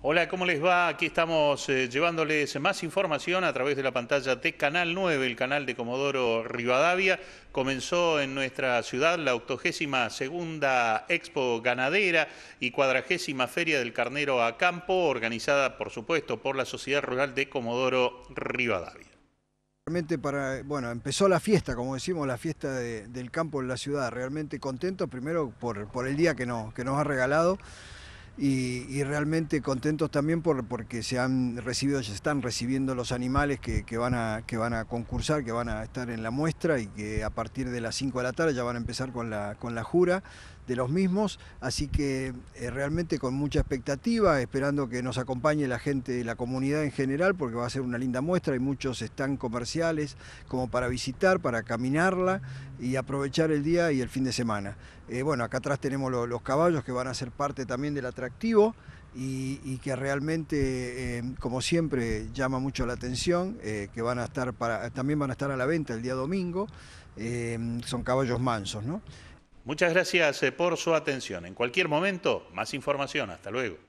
Hola, ¿cómo les va? Aquí estamos eh, llevándoles más información a través de la pantalla de Canal 9, el canal de Comodoro Rivadavia. Comenzó en nuestra ciudad la 82 Expo Ganadera y cuadragésima Feria del Carnero a Campo, organizada, por supuesto, por la Sociedad Rural de Comodoro Rivadavia. Realmente para, bueno, empezó la fiesta, como decimos, la fiesta del campo en la ciudad. Realmente contento primero por, el día que nos ha regalado. Y, realmente contentos también por, porque se han recibido, se están recibiendo los animales que, van a, que van a concursar, que van a estar en la muestra y que a partir de las 5 de la tarde ya van a empezar con la, con la jura de los mismos, así que eh, realmente con mucha expectativa, esperando que nos acompañe la gente, la comunidad en general, porque va a ser una linda muestra, y muchos están comerciales como para visitar, para caminarla y aprovechar el día y el fin de semana. Eh, bueno, acá atrás tenemos los caballos que van a ser parte también del atractivo y, que realmente, eh, como siempre, llama mucho la atención, eh, que van a estar para, también van a estar a la venta el día domingo. son caballos mansos, ¿no? Muchas gracias por su atención. En cualquier momento, más información. Hasta luego.